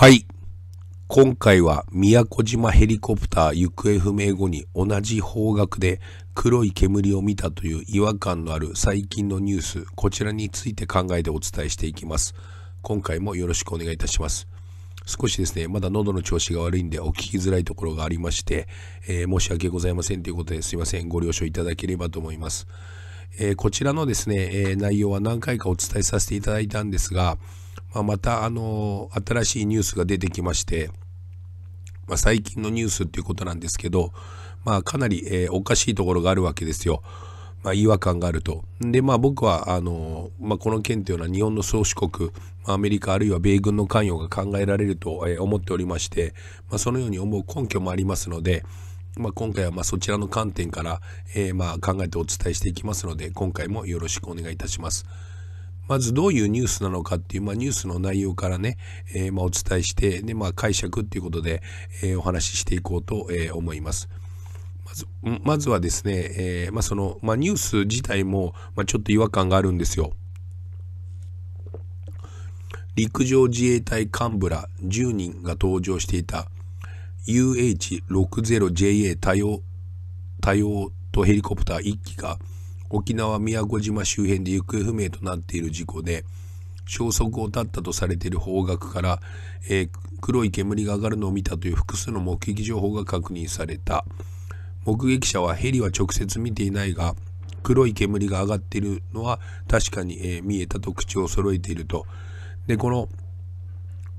はい。今回は宮古島ヘリコプター行方不明後に同じ方角で黒い煙を見たという違和感のある最近のニュース、こちらについて考えてお伝えしていきます。今回もよろしくお願いいたします。少しですね、まだ喉の調子が悪いんでお聞きづらいところがありまして、えー、申し訳ございませんということですいません。ご了承いただければと思います。えー、こちらのですね、えー、内容は何回かお伝えさせていただいたんですが、まあ、またあの新しいニュースが出てきまして、まあ、最近のニュースっていうことなんですけど、まあ、かなり、えー、おかしいところがあるわけですよ。まあ、違和感があると。で、まあ僕は、あの、まあこの件というのは日本の宗主国、アメリカあるいは米軍の関与が考えられると、えー、思っておりまして、まあそのように思う根拠もありますので、まあ今回はまあそちらの観点から、えー、まあ考えてお伝えしていきますので、今回もよろしくお願いいたします。まずどういうニュースなのかっていう、まあ、ニュースの内容からね、えー、まあ、お伝えしてで、まあ、解釈っていうことで、えー、お話ししていこうと、え思います。まずまずはですね、えまあ、その、まニュース自体も、まちょっと違和感があるんですよ。陸上自衛隊幹部ら10人が搭乗していた UH60JA 多用多用とヘリコプター1機が沖縄宮古島周辺で行方不明となっている事故で消息を絶ったとされている方角から、えー、黒い煙が上がるのを見たという複数の目撃情報が確認された目撃者はヘリは直接見ていないが黒い煙が上がっているのは確かに、えー、見えたと口を揃えているとでこの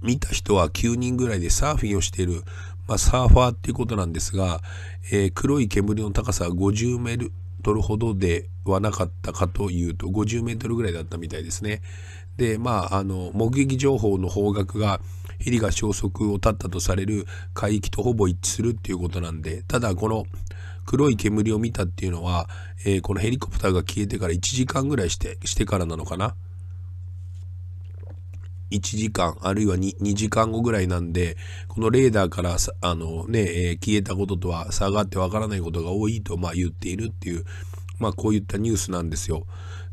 見た人は9人ぐらいでサーフィンをしている、まあ、サーファーっていうことなんですが、えー、黒い煙の高さは50メル取るほどではなかったかというと50メートルぐらいだったみたいですね。でまああの目撃情報の方角がヘリが消息を絶ったとされる海域とほぼ一致するっていうことなんでただこの黒い煙を見たっていうのは、えー、このヘリコプターが消えてから1時間ぐらいしてしてからなのかな。1時間、あるいは 2, 2時間後ぐらいなんで、このレーダーからあのね、えー、消えたこととは差があってわからないことが多いと、まあ、言っているっていう、まあ、こういったニュースなんですよ。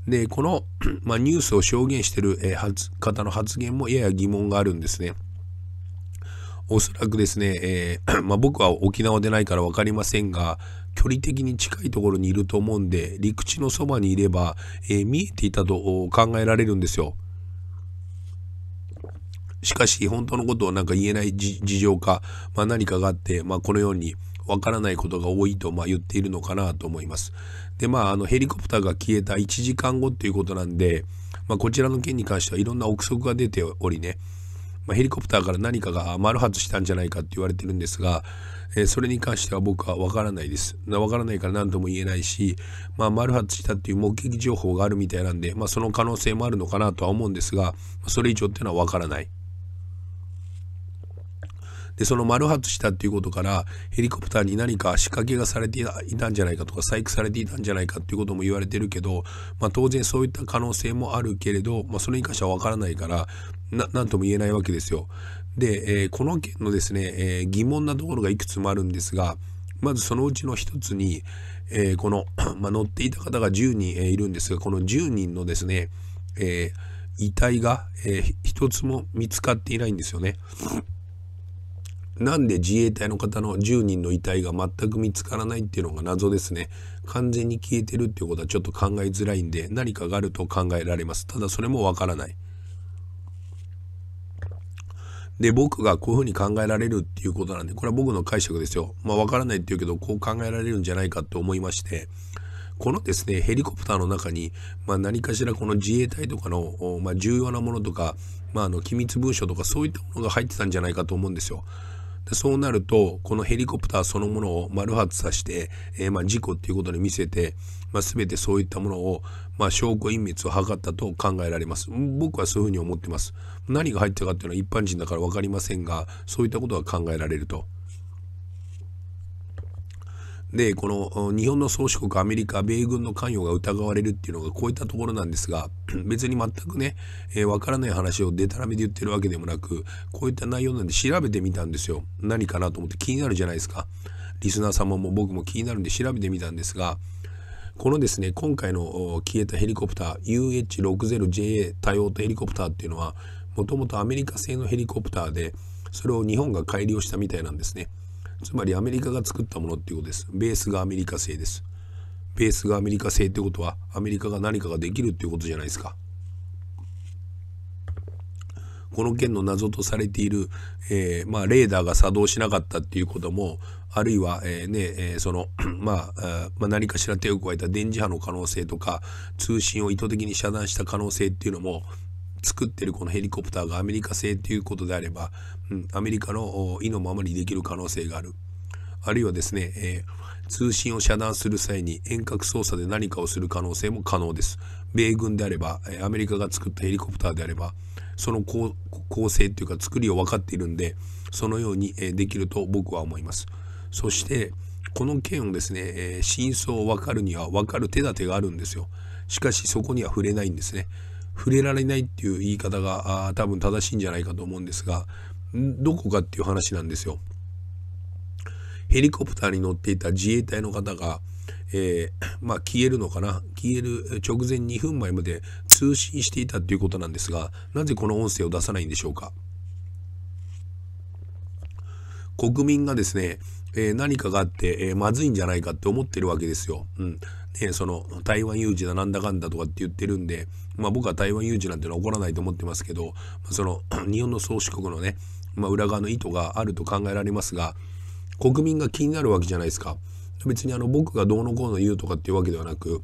で、この、まあ、ニュースを証言してる、えー、方の発言もやや疑問があるんですね。おそらくですね、えー、まあ、僕は沖縄でないから分かりませんが、距離的に近いところにいると思うんで、陸地のそばにいれば、えー、見えていたと考えられるんですよ。しかし本当のことをなんか言えない事情か、まあ、何かがあって、まあ、このようにわからないことが多いとまあ言っているのかなと思います。でまああのヘリコプターが消えた1時間後っていうことなんで、まあ、こちらの件に関してはいろんな憶測が出ておりね、まあ、ヘリコプターから何かが丸発したんじゃないかって言われてるんですが、えー、それに関しては僕はわからないです。わからないから何とも言えないし、まあ、丸発したっていう目撃情報があるみたいなんで、まあ、その可能性もあるのかなとは思うんですが、それ以上っていうのはわからない。でその丸発したっていうことからヘリコプターに何か仕掛けがされていたんじゃないかとか細工されていたんじゃないかっていうことも言われてるけど、まあ、当然そういった可能性もあるけれど、まあ、それに関しては分からないから何とも言えないわけですよ。で、えー、この件のですね、えー、疑問なところがいくつもあるんですがまずそのうちの一つに、えー、この、まあ、乗っていた方が10人、いるんですがこの10人のですね、遺体が、えー、一つも見つかっていないんですよね。なんで自衛隊の方の10人の遺体が全く見つからないっていうのが謎ですね。完全に消えてるっていうことはちょっと考えづらいんで、何かがあると考えられます。ただそれもわからない。で、僕がこういうふうに考えられるっていうことなんで、これは僕の解釈ですよ。まあわからないっていうけど、こう考えられるんじゃないかって思いまして、このですね、ヘリコプターの中に、まあ、何かしらこの自衛隊とかの、まあ、重要なものとか、まあ、あの機密文書とかそういったものが入ってたんじゃないかと思うんですよ。でそうなると、このヘリコプターそのものを丸発させて、えー、まあ、事故っていうことに見せて、まあ、全てそういったものを、まあ、証拠隠滅を図ったと考えられます。僕はそういうふうに思ってます。何が入ったかっていうのは一般人だから分かりませんが、そういったことが考えられると。でこの日本の宗主国アメリカ米軍の関与が疑われるっていうのがこういったところなんですが 別に全くねわ、えー、からない話をでたらめで言ってるわけでもなくこういった内容なんで調べてみたんですよ何かなと思って気になるじゃないですかリスナー様も僕も気になるんで調べてみたんですがこのですね今回の消えたヘリコプター UH60JA 多用途ヘリコプターっていうのはもともとアメリカ製のヘリコプターでそれを日本が改良したみたいなんですね。つまりアメリカが作ったものっていうことです。ベースがアメリカ製です。ベースがアメリカ製ってことはアメリカが何かができるっていうことじゃないですか。この件の謎とされている、えー、まあ、レーダーが作動しなかったっていうこともあるいは、えー、ね、えー、その、まあ、まあ、何かしら手を加えた電磁波の可能性とか通信を意図的に遮断した可能性っていうのも作ってるこのヘリコプターがアメリカ製っていうことであれば、うん、アメリカの意のままにできる可能性がある。あるいはですね、えー、通信を遮断する際に遠隔操作で何かをする可能性も可能です。米軍であれば、アメリカが作ったヘリコプターであれば、その構成というか作りを分かっているんで、そのようにできると僕は思います。そして、この件をですね、えー、真相を分かるには分かる手立てがあるんですよ。しかしそこには触れないんですね。触れられないっていう言い方が多分正しいんじゃないかと思うんですがどこかっていう話なんですよ。ヘリコプターに乗っていた自衛隊の方が、えー、まあ、消えるのかな消える直前2分前まで通信していたということなんですがなぜこの音声を出さないんでしょうか国民がですね、えー、何かがあって、えー、まずいんじゃないかって思ってるわけですよ。うん、ね、その台湾有事だなんだかんだとかって言ってるんで、まあ、僕は台湾有事なんてのは起こらないと思ってますけど、その 日本の宗主国のね、まあ、裏側の意図があると考えられますが国民が気になるわけじゃないですか。別にあの僕がどうのこうの言うとかっていうわけではなく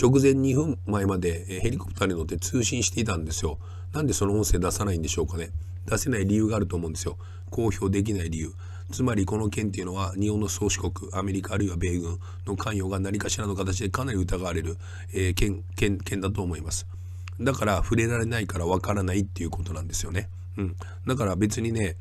直前2分前までヘリコプターに乗って通信していたんですよ。なんでその音声出さないんでしょうかね。出せない理由があると思うんですよ。公表できない理由。つまりこの件っていうのは日本の宗主国アメリカあるいは米軍の関与が何かしらの形でかなり疑われる、えー、件件件だと思いますだから触れられないからわからないっていうことなんですよね、うん、だから別にね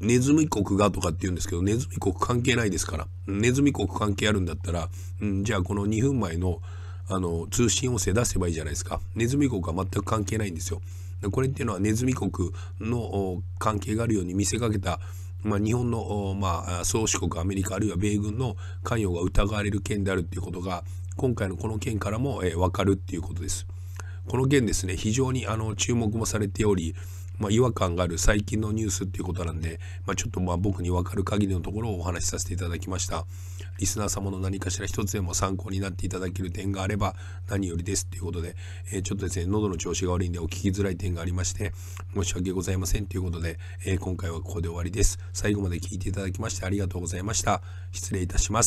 ネズミ国がとかって言うんですけど、ネズミ国関係ないですから。ネズミ国関係あるんだったら、うん、じゃあこの2分前のあの通信音声出せばいいじゃないですか。ネズミ国は全く関係ないんですよ。これっていうのはネズミ国の関係があるように見せかけたまあ、日本の、まあ、宗主国アメリカあるいは米軍の関与が疑われる件であるということが今回のこの件からも、えー、分かるっていうことです。この件ですね非常にあの注目もされておりまあ、違和感がある最近のニュースっていうことなんで、まあ、ちょっとまあ僕に分かる限りのところをお話しさせていただきました。リスナー様の何かしら一つでも参考になっていただける点があれば何よりですということで、えー、ちょっとですね、喉の調子が悪いんでお聞きづらい点がありまして、申し訳ございませんということで、えー、今回はここで終わりです。最後まで聞いていただきましてありがとうございました。失礼いたします。